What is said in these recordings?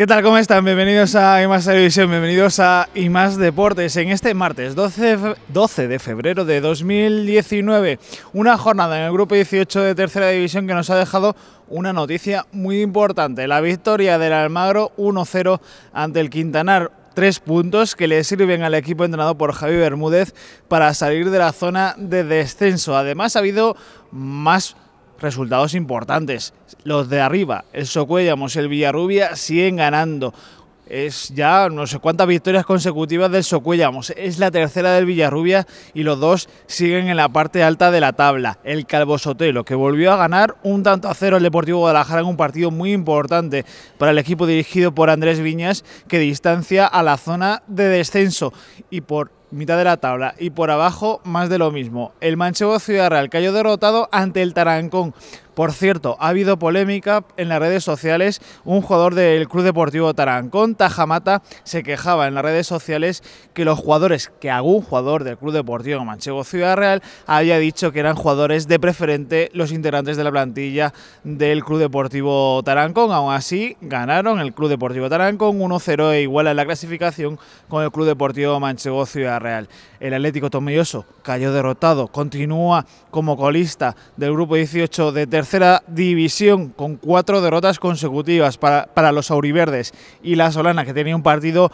¿Qué tal? ¿Cómo están? Bienvenidos a IMAS DIVISIÓN, bienvenidos a IMAS Deportes. En este martes 12, 12 de febrero de 2019, una jornada en el grupo 18 de Tercera División que nos ha dejado una noticia muy importante. La victoria del Almagro 1-0 ante el Quintanar tres puntos que le sirven al equipo entrenado por Javi Bermúdez para salir de la zona de descenso. Además, ha habido más resultados importantes. Los de arriba, el Socuellamos, el Villarrubia, siguen ganando. Es ya no sé cuántas victorias consecutivas del Socuellamos. Es la tercera del Villarrubia y los dos siguen en la parte alta de la tabla. El Calvo Sotelo, que volvió a ganar un tanto a cero el Deportivo Guadalajara en un partido muy importante para el equipo dirigido por Andrés Viñas, que distancia a la zona de descenso. Y por mitad de la tabla y por abajo más de lo mismo. El manchego Ciudad Real cayó derrotado ante el Tarancón por cierto, ha habido polémica en las redes sociales. Un jugador del Club Deportivo Tarancón, Tajamata, se quejaba en las redes sociales que los jugadores, que algún jugador del Club Deportivo Manchego Ciudad Real había dicho que eran jugadores de preferente los integrantes de la plantilla del Club Deportivo Tarancón. Aún así, ganaron el Club Deportivo Tarancón 1-0 e igual a la clasificación con el Club Deportivo Manchego Ciudad Real. El Atlético Tomelloso cayó derrotado, continúa como colista del grupo 18 de tercera tercera división con cuatro derrotas consecutivas para, para los auriverdes y la Solana que tenía un partido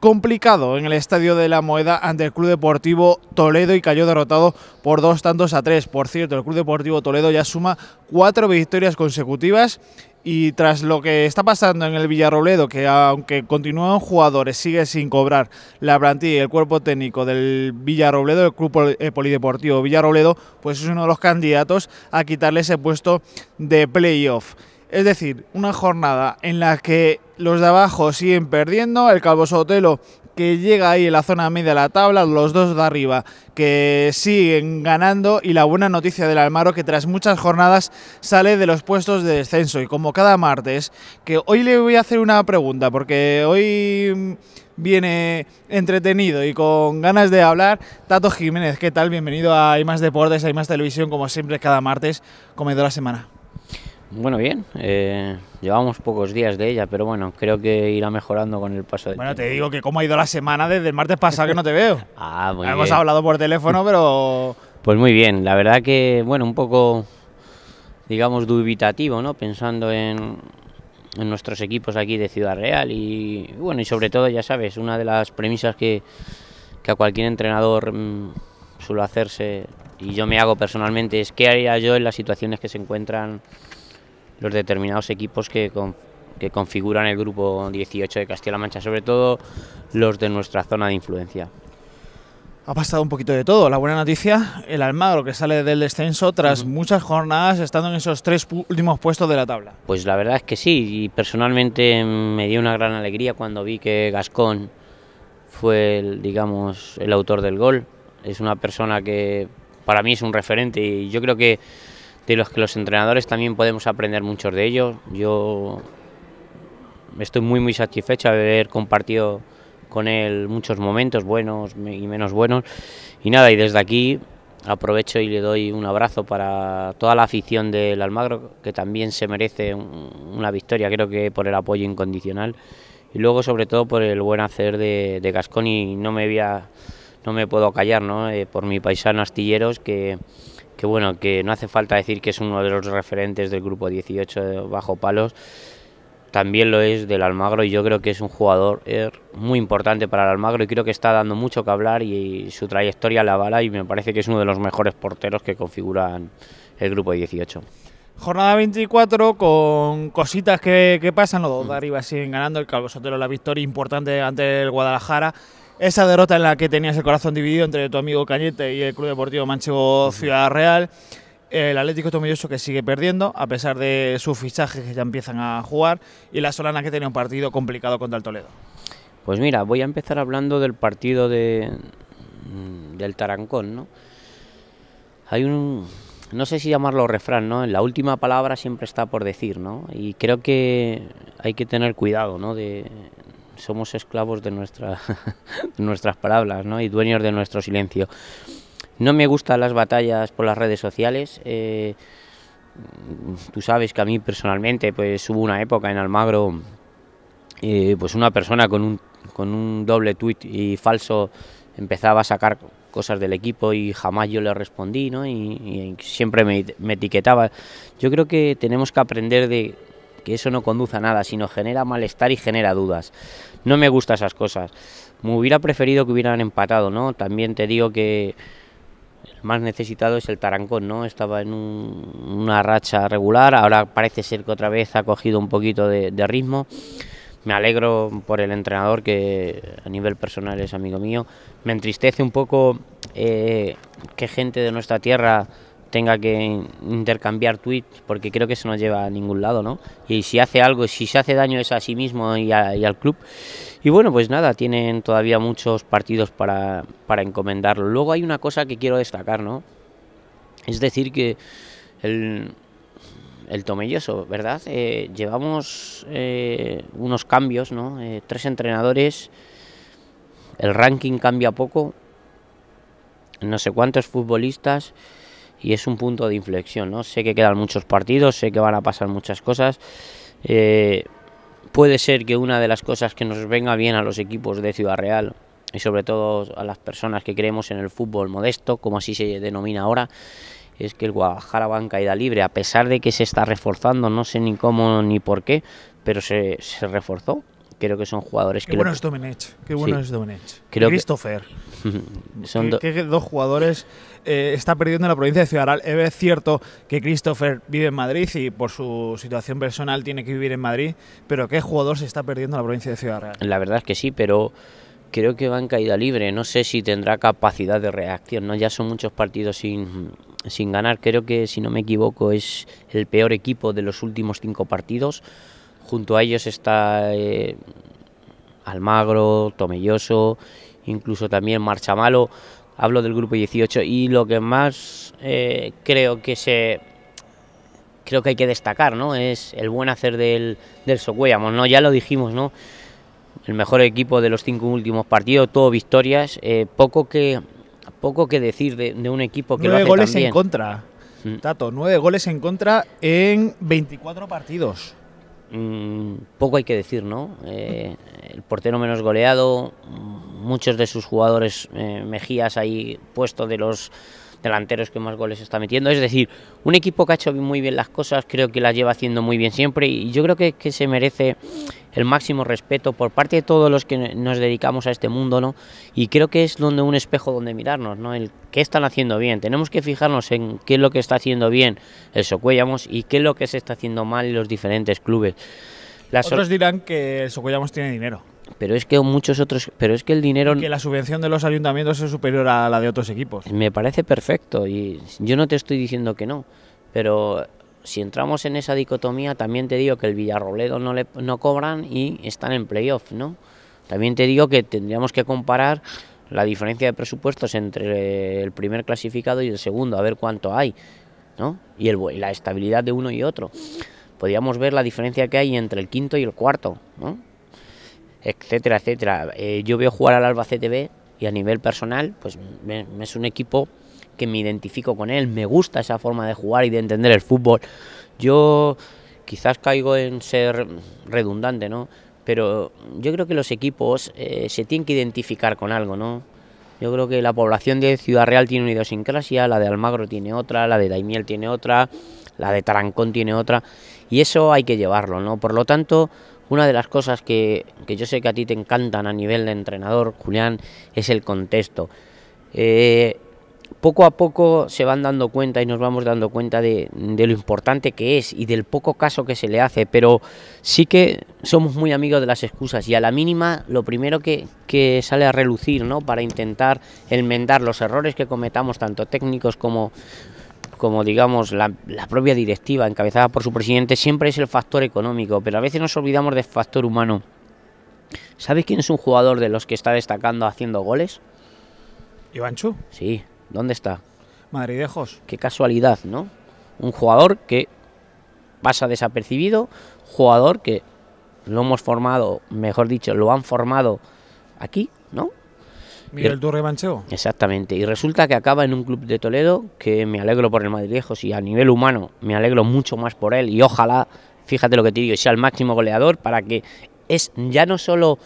complicado en el estadio de la Moeda ante el Club Deportivo Toledo y cayó derrotado por dos tantos a tres. Por cierto, el Club Deportivo Toledo ya suma cuatro victorias consecutivas y tras lo que está pasando en el Villarrobledo, que aunque continúan jugadores, sigue sin cobrar la plantilla y el cuerpo técnico del Villarrobledo, el Club eh, Polideportivo Villarrobledo, pues es uno de los candidatos a quitarle ese puesto de playoff. Es decir, una jornada en la que los de abajo siguen perdiendo, el Calvo Sotelo que llega ahí en la zona media de la tabla, los dos de arriba que siguen ganando y la buena noticia del Almaro que tras muchas jornadas sale de los puestos de descenso y como cada martes, que hoy le voy a hacer una pregunta porque hoy viene entretenido y con ganas de hablar. Tato Jiménez, ¿qué tal? Bienvenido a Hay Más Deportes, Hay Más Televisión, como siempre, cada martes, comedor la semana. Bueno, bien. Eh, llevamos pocos días de ella, pero bueno, creo que irá mejorando con el paso del Bueno, te digo que cómo ha ido la semana desde el martes pasado que no te veo. ah, muy Hemos hablado por teléfono, pero... Pues muy bien, la verdad que, bueno, un poco, digamos, dubitativo, ¿no? Pensando en, nuestros equipos aquí de Ciudad Real y, bueno, y sobre todo, ya sabes, una de las premisas que, a cualquier entrenador suelo mm, suele hacerse y yo me hago personalmente es qué haría yo en las situaciones que se encuentran los determinados equipos que, que configuran el grupo 18 de Castilla-La Mancha, sobre todo los de nuestra zona de influencia. Ha pasado un poquito de todo. La buena noticia, el Almagro que sale del descenso tras muchas jornadas estando en esos tres últimos puestos de la tabla. Pues la verdad es que sí, y personalmente me dio una gran alegría cuando vi que Gascón fue, digamos, el autor del gol. Es una persona que para mí es un referente y yo creo que de los que los entrenadores también podemos aprender muchos de ellos. Yo estoy muy muy satisfecho de haber compartido con él muchos momentos buenos y menos buenos. Y nada, y desde aquí aprovecho y le doy un abrazo para toda la afición del Almagro, que también se merece una victoria, creo que por el apoyo incondicional. Y luego sobre todo por el buen hacer de, de Gascón y no me voy no me puedo callar, ¿no? Eh, por mi paisano Astilleros que que bueno, que no hace falta decir que es uno de los referentes del grupo 18 bajo palos, también lo es del Almagro y yo creo que es un jugador er, muy importante para el Almagro y creo que está dando mucho que hablar y su trayectoria la bala y me parece que es uno de los mejores porteros que configuran el grupo 18. Jornada 24 con cositas que, pasan, los dos mm. de arriba siguen ganando, el Calvo la victoria importante ante el Guadalajara esa derrota en la que tenías el corazón dividido entre tu amigo Cañete y el Club Deportivo Manchego Ciudad Real. El Atlético Tomilloso que sigue perdiendo, a pesar de sus fichajes que ya empiezan a jugar. Y la Solana que tenía un partido complicado contra el Toledo. Pues mira, voy a empezar hablando del partido de, mm, del Tarancón, ¿no? Hay un, no sé si llamarlo refrán, ¿no? La última palabra siempre está por decir, ¿no? Y creo que hay que tener cuidado, ¿no? De, somos esclavos de, nuestras nuestras palabras ¿no? y dueños de nuestro silencio. No me gustan las batallas por las redes sociales. Eh, tú sabes que a mí personalmente pues hubo una época en Almagro eh, pues una persona con un, con un doble tweet y falso empezaba a sacar cosas del equipo y jamás yo le respondí ¿no? y, y siempre me, me, etiquetaba. Yo creo que tenemos que aprender de que eso no conduce a nada, sino genera malestar y genera dudas. No me gustan esas cosas. Me hubiera preferido que hubieran empatado, ¿no? También te digo que el más necesitado es el Tarancón, ¿no? Estaba en una racha regular, ahora parece ser que otra vez ha cogido un poquito de, ritmo. Me alegro por el entrenador, que a nivel personal es amigo mío. Me entristece un poco eh, que gente de nuestra tierra tenga que intercambiar tweets, porque creo que eso no lleva a ningún lado, ¿no? Y si hace algo, si se hace daño es a sí mismo y, al club. Y bueno, pues nada, tienen todavía muchos partidos para, para encomendarlo. Luego hay una cosa que quiero destacar, ¿no? Es decir, que el, el Tomelloso, ¿verdad? Eh, llevamos eh, unos cambios, ¿no? Eh, tres entrenadores, el ranking cambia poco, no sé cuántos futbolistas y es un punto de inflexión, ¿no? Sé que quedan muchos partidos, sé que van a pasar muchas cosas. Eh, puede ser que una de las cosas que nos venga bien a los equipos de Ciudad Real y sobre todo a las personas que creemos en el fútbol modesto, como así se denomina ahora, es que el Guadalajara va en caída libre, a pesar de que se está reforzando, no sé ni cómo ni por qué, pero se reforzó creo que son jugadores qué que bueno es Domenech qué bueno es Domenech Christopher son ¿Qué, dos jugadores eh, está perdiendo la provincia de Ciudad Real eh, es cierto que Christopher vive en Madrid y por su situación personal tiene que vivir en Madrid pero qué jugador se está perdiendo la provincia de Ciudad Real la verdad es que sí pero creo que va en caída libre no sé si tendrá capacidad de reacción no ya son muchos partidos sin sin ganar creo que si no me equivoco es el peor equipo de los últimos cinco partidos Junto a ellos está eh, Almagro, Tomelloso, incluso también Marchamalo. Hablo del grupo 18 y lo que más eh, creo que se creo que hay que destacar, ¿no? Es el buen hacer del, del Socuellamos, ¿no? Ya lo dijimos, ¿no? El mejor equipo de los cinco últimos partidos, todo victorias, eh, poco que poco que decir de, un equipo que nueve lo hace goles en contra, mm. Tato, nueve goles en contra en 24 partidos. Mm, poco hay que decir, ¿no? Eh, el portero menos goleado, muchos de sus jugadores, eh, Mejías ahí puesto de los delanteros que más goles está metiendo. Es decir, un equipo que ha hecho muy bien las cosas, creo que las lleva haciendo muy bien siempre y yo creo que, se merece el máximo respeto por parte de todos los que nos dedicamos a este mundo, ¿no? Y creo que es donde un espejo donde mirarnos, ¿no? El qué están haciendo bien. Tenemos que fijarnos en qué es lo que está haciendo bien el Socuellamos y qué es lo que se está haciendo mal los diferentes clubes. Las Otros dirán que el Socuellamos tiene dinero pero es que muchos otros pero es que el dinero que la subvención de los ayuntamientos es superior a la de otros equipos me parece perfecto y yo no te estoy diciendo que no pero si entramos en esa dicotomía también te digo que el Villarrobledo no le no cobran y están en playoff no también te digo que tendríamos que comparar la diferencia de presupuestos entre el primer clasificado y el segundo a ver cuánto hay no y el la estabilidad de uno y otro podríamos ver la diferencia que hay entre el quinto y el cuarto no etcétera, etcétera. Eh, yo veo jugar al Albacete B y a nivel personal, pues es un equipo que me identifico con él, me gusta esa forma de jugar y de entender el fútbol. Yo quizás caigo en ser redundante, ¿no? Pero yo creo que los equipos eh, se tienen que identificar con algo, ¿no? Yo creo que la población de Ciudad Real tiene una idiosincrasia, la de Almagro tiene otra, la de Daimiel tiene otra, la de Tarancón tiene otra, y eso hay que llevarlo, ¿no? Por lo tanto, una de las cosas que, yo sé que a ti te encantan a nivel de entrenador, Julián, es el contexto. Eh, poco a poco se van dando cuenta y nos vamos dando cuenta de, lo importante que es y del poco caso que se le hace, pero sí que somos muy amigos de las excusas y a la mínima lo primero que, que sale a relucir ¿no? para intentar enmendar los errores que cometamos, tanto técnicos como, como digamos la, propia directiva encabezada por su presidente, siempre es el factor económico, pero a veces nos olvidamos del factor humano. ¿Sabes quién es un jugador de los que está destacando haciendo goles? Ivanchu. Sí, ¿dónde está? Madridejos. Qué casualidad, ¿no? Un jugador que pasa desapercibido, jugador que lo hemos formado, mejor dicho, lo han formado aquí Miguel Turre Manchego. Exactamente. Y resulta que acaba en un club de Toledo que me alegro por el Madrilejo. Y a nivel humano me alegro mucho más por él y ojalá, fíjate lo que te digo, sea el máximo goleador para que es ya no solo,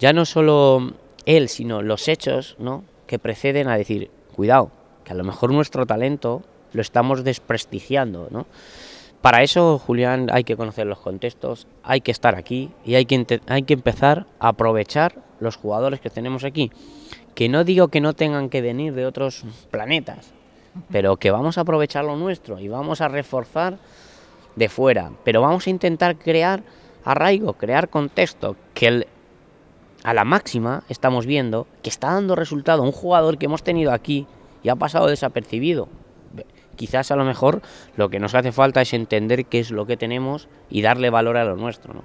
ya no solo él, sino los hechos ¿no? que preceden a decir, cuidado, que a lo mejor nuestro talento lo estamos desprestigiando. ¿no? Para eso, Julián, hay que conocer los contextos, hay que estar aquí y hay que, hay que empezar a aprovechar los jugadores que tenemos aquí. Que no digo que no tengan que venir de otros planetas, pero que vamos a aprovechar lo nuestro y vamos a reforzar de fuera. Pero vamos a intentar crear arraigo, crear contexto, que a la máxima estamos viendo que está dando resultado un jugador que hemos tenido aquí y ha pasado desapercibido. Quizás a lo mejor lo que nos hace falta es entender qué es lo que tenemos y darle valor a lo nuestro.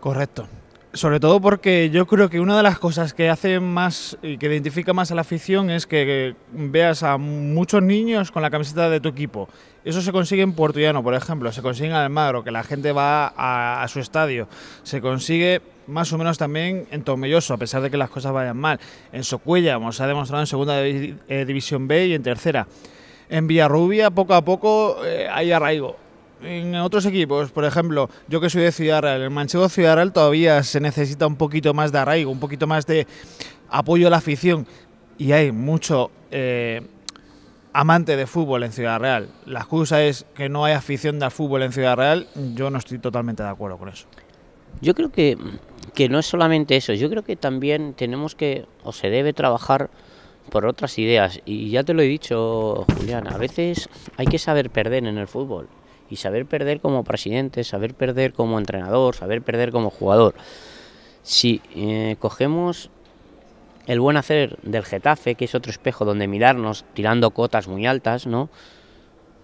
Correcto. Sobre todo porque yo creo que una de las cosas que hace más y que identifica más a la afición es que veas a muchos niños con la camiseta de tu equipo. Eso se consigue en Puerto Llano, por ejemplo, se consigue en Almagro, que la gente va a, su estadio. Se consigue más o menos también en Tomelloso, a pesar de que las cosas vayan mal. En Socuella, como se ha demostrado en Segunda eh, División B y en Tercera. En Villarrubia, poco a poco, eh, hay arraigo en otros equipos, por ejemplo, yo que soy de Ciudad Real, el Manchego Ciudad Real todavía se necesita un poquito más de arraigo, un poquito más de apoyo a la afición. Y hay mucho eh, amante de fútbol en Ciudad Real. La excusa es que no hay afición de fútbol en Ciudad Real. Yo no estoy totalmente de acuerdo con eso. Yo creo que, que no es solamente eso. Yo creo que también tenemos que, o se debe trabajar por otras ideas. Y ya te lo he dicho, Julián, a veces hay que saber perder en el fútbol y saber perder como presidente, saber perder como entrenador, saber perder como jugador. Si eh, cogemos el buen hacer del Getafe, que es otro espejo donde mirarnos tirando cotas muy altas, ¿no?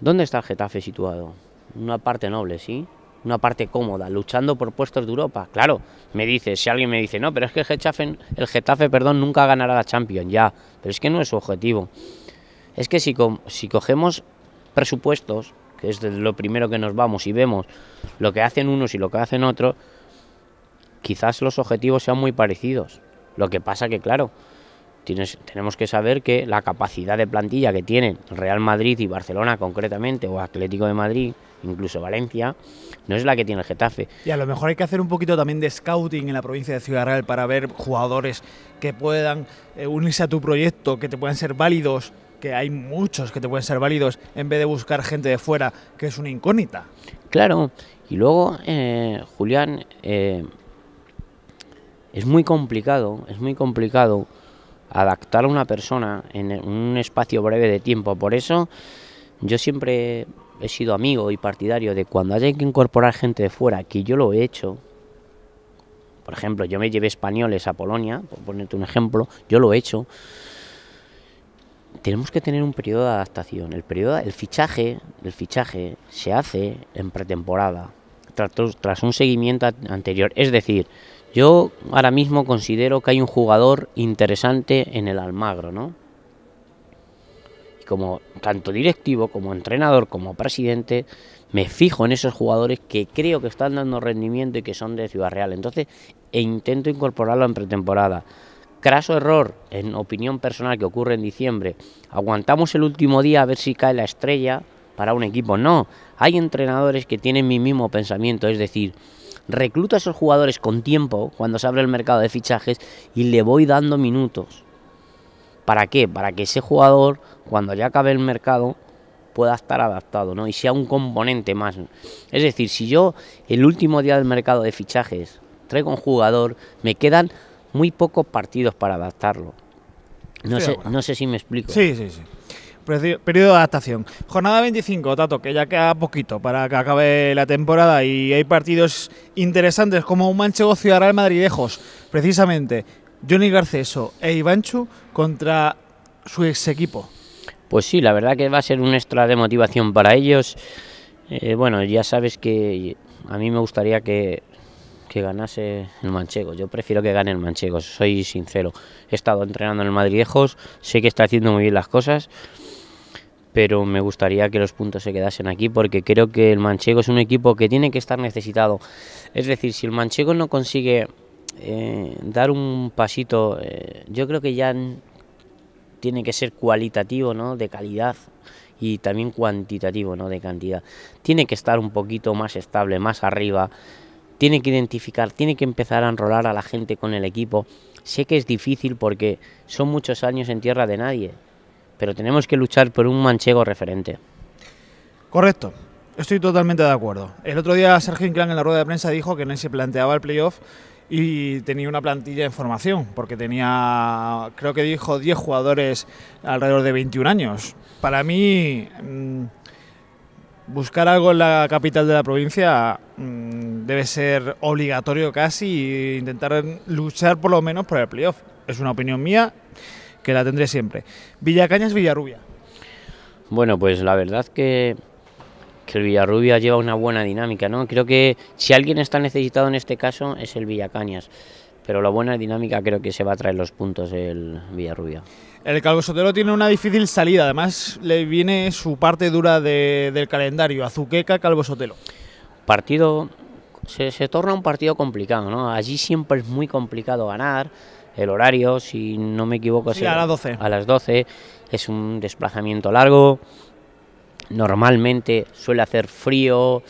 ¿Dónde está el Getafe situado? Una parte noble, ¿sí? Una parte cómoda, luchando por puestos de Europa. Claro, me dice, si alguien me dice, no, pero es que el Getafe, el Getafe perdón, nunca ganará la Champions, ya. Pero es que no es su objetivo. Es que si, si cogemos presupuestos que es lo primero que nos vamos y vemos lo que hacen unos y lo que hacen otros, quizás los objetivos sean muy parecidos. Lo que pasa que, claro, tienes, tenemos que saber que la capacidad de plantilla que tienen Real Madrid y Barcelona concretamente, o Atlético de Madrid, incluso Valencia, no es la que tiene el Getafe. Y a lo mejor hay que hacer un poquito también de scouting en la provincia de Ciudad Real para ver jugadores que puedan eh, unirse a tu proyecto, que te puedan ser válidos que hay muchos que te pueden ser válidos en vez de buscar gente de fuera que es una incógnita. Claro, y luego, eh, Julián, eh, es muy complicado, es muy complicado adaptar a una persona en un espacio breve de tiempo. Por eso yo siempre he sido amigo y partidario de cuando haya que incorporar gente de fuera, que yo lo he hecho. Por ejemplo, yo me llevé españoles a Polonia, por ponerte un ejemplo, yo lo he hecho tenemos que tener un periodo de adaptación. El periodo, el fichaje, el fichaje se hace en pretemporada, tras, un seguimiento anterior. Es decir, yo ahora mismo considero que hay un jugador interesante en el Almagro, ¿no? Y como tanto directivo, como entrenador, como presidente, me fijo en esos jugadores que creo que están dando rendimiento y que son de Ciudad Real. Entonces, e intento incorporarlo en pretemporada craso error, en opinión personal, que ocurre en diciembre. Aguantamos el último día a ver si cae la estrella para un equipo. No, hay entrenadores que tienen mi mismo pensamiento, es decir, recluto a esos jugadores con tiempo cuando se abre el mercado de fichajes y le voy dando minutos. ¿Para qué? Para que ese jugador, cuando ya acabe el mercado, pueda estar adaptado, ¿no? Y sea un componente más. Es decir, si yo el último día del mercado de fichajes traigo un jugador, me quedan muy pocos partidos para adaptarlo. No, sé, si me explico. Sí, sí, sí. Periodo de adaptación. Jornada 25, Tato, que ya queda poquito para que acabe la temporada y hay partidos interesantes como un Manchego Ciudad Real precisamente Johnny Garceso e Ivanchu contra su ex equipo. Pues sí, la verdad que va a ser un extra de motivación para ellos. Eh, bueno, ya sabes que a mí me gustaría que que ganase el manchego. Yo prefiero que gane el manchego, soy sincero. He estado entrenando en el Madridejos, sé que está haciendo muy bien las cosas, pero me gustaría que los puntos se quedasen aquí porque creo que el manchego es un equipo que tiene que estar necesitado. Es decir, si el manchego no consigue eh, dar un pasito, eh, yo creo que ya tiene que ser cualitativo, ¿no? De calidad y también cuantitativo, ¿no? De cantidad. Tiene que estar un poquito más estable, más arriba tiene que identificar, tiene que empezar a enrolar a la gente con el equipo. Sé que es difícil porque son muchos años en tierra de nadie, pero tenemos que luchar por un manchego referente. Correcto, estoy totalmente de acuerdo. El otro día Sergio Inclán en la rueda de prensa dijo que no se planteaba el playoff y tenía una plantilla en formación, porque tenía, creo que dijo, 10 jugadores alrededor de 21 años. Para mí, mm, buscar algo en la capital de la provincia Mm, debe ser obligatorio casi intentar luchar por lo menos por el playoff. Es una opinión mía que la tendré siempre. Villacañas, Villarrubia. Bueno, pues la verdad que, que el Villarrubia lleva una buena dinámica, ¿no? Creo que si alguien está necesitado en este caso es el Villacañas. Pero la buena dinámica creo que se va a traer los puntos el Villarrubia. El Calvo Sotelo tiene una difícil salida, además le viene su parte dura del calendario, Azuqueca, Calvo Sotelo partido se, torna un partido complicado, ¿no? Allí siempre es muy complicado ganar. El horario, si no me equivoco, sí, a las 12. A las 12 es un desplazamiento largo. Normalmente suele hacer frío.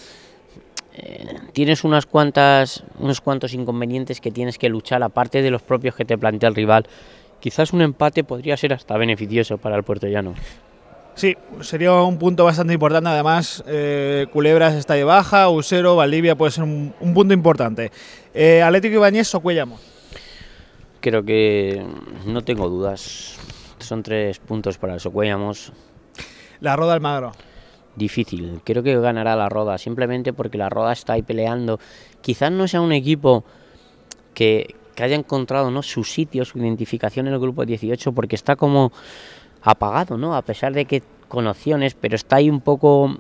Eh, tienes unas cuantas, unos cuantos inconvenientes que tienes que luchar, aparte de los propios que te plantea el rival. Quizás un empate podría ser hasta beneficioso para el puertollano. Sí, sería un punto bastante importante. Además, eh, Culebras está de baja, Usero, Valdivia puede ser un, punto importante. Eh, ¿Atlético Ibañez o Creo que no tengo dudas. Son tres puntos para el Socuellamos. La Roda Almagro. Difícil. Creo que ganará la Roda, simplemente porque la Roda está ahí peleando. Quizás no sea un equipo que, haya encontrado ¿no? su sitio, su identificación en el grupo 18, porque está como apagado, ¿no? A pesar de que con opciones, pero está ahí un poco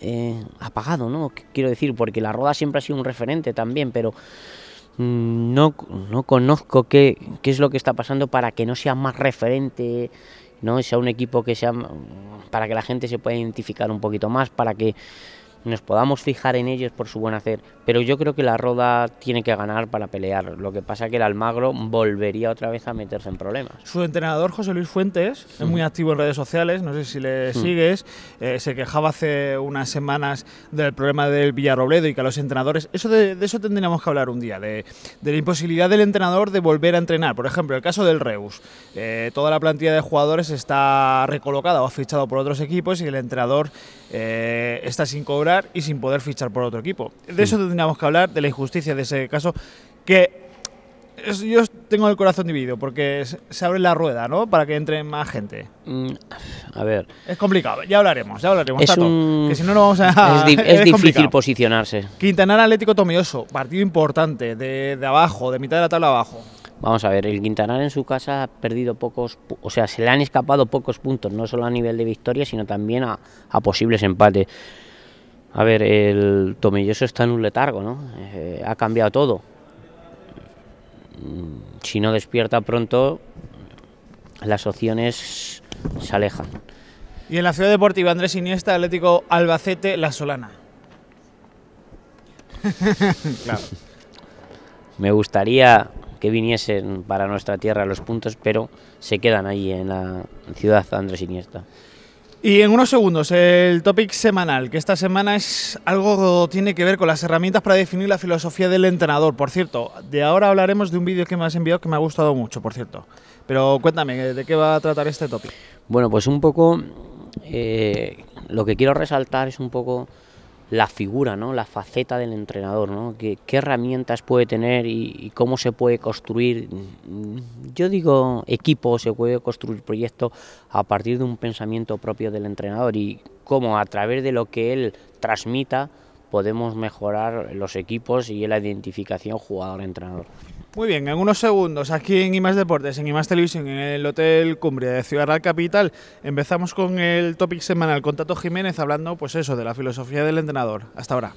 eh, apagado, ¿no? Quiero decir, porque la Roda siempre ha sido un referente también, pero mm, no, no conozco qué, qué es lo que está pasando para que no sea más referente, ¿no? Sea un equipo que sea... para que la gente se pueda identificar un poquito más, para que nos podamos fijar en ellos por su buen hacer, pero yo creo que la Roda tiene que ganar para pelear. Lo que pasa es que el Almagro volvería otra vez a meterse en problemas. Su entrenador, José Luis Fuentes, es muy activo en redes sociales, no sé si le sigues, eh, se quejaba hace unas semanas del problema del Villarrobledo y que a los entrenadores, eso de, eso tendríamos que hablar un día, de, la imposibilidad del entrenador de volver a entrenar. Por ejemplo, el caso del Reus, eh, toda la plantilla de jugadores está recolocada o ha fichado por otros equipos y el entrenador eh, está sin cobrar y sin poder fichar por otro equipo. De eso tendríamos que hablar, de la injusticia de ese caso, que yo tengo el corazón dividido, porque se abre la rueda, ¿no? Para que entre más gente. Mm, a ver. Es complicado, ya hablaremos, ya hablaremos, es Que si no, no vamos a. Es, es, difícil posicionarse. Quintanar Atlético Tomioso, partido importante, de, de abajo, de mitad de la tabla abajo. Vamos a ver, el Quintanar en su casa ha perdido pocos, o sea, se le han escapado pocos puntos, no solo a nivel de victoria, sino también a, posibles empates. A ver, el Tomelloso está en un letargo, ¿no? Eh, ha cambiado todo. Mm, si no despierta pronto, las opciones se alejan. Y en la ciudad deportiva, Andrés Iniesta, Atlético Albacete, La Solana. claro. Me gustaría que viniesen para nuestra tierra los puntos, pero se quedan ahí en la ciudad Andrés Iniesta. Y en unos segundos, el topic semanal, que esta semana es algo tiene que ver con las herramientas para definir la filosofía del entrenador. Por cierto, de ahora hablaremos de un vídeo que me has enviado que me ha gustado mucho, por cierto. Pero cuéntame, ¿de qué va a tratar este topic? Bueno, pues un poco eh, lo que quiero resaltar es un poco la figura, ¿no? la faceta del entrenador, ¿no? ¿Qué, herramientas puede tener y, cómo se puede construir, yo digo equipo, se puede construir proyecto a partir de un pensamiento propio del entrenador y cómo a través de lo que él transmita podemos mejorar los equipos y la identificación jugador-entrenador. Muy bien, en unos segundos, aquí en IMAS Deportes, en IMAS Televisión, en el Hotel Cumbria de Ciudad Real Capital, empezamos con el topic semanal con Tato Jiménez hablando, pues eso, de la filosofía del entrenador. Hasta ahora.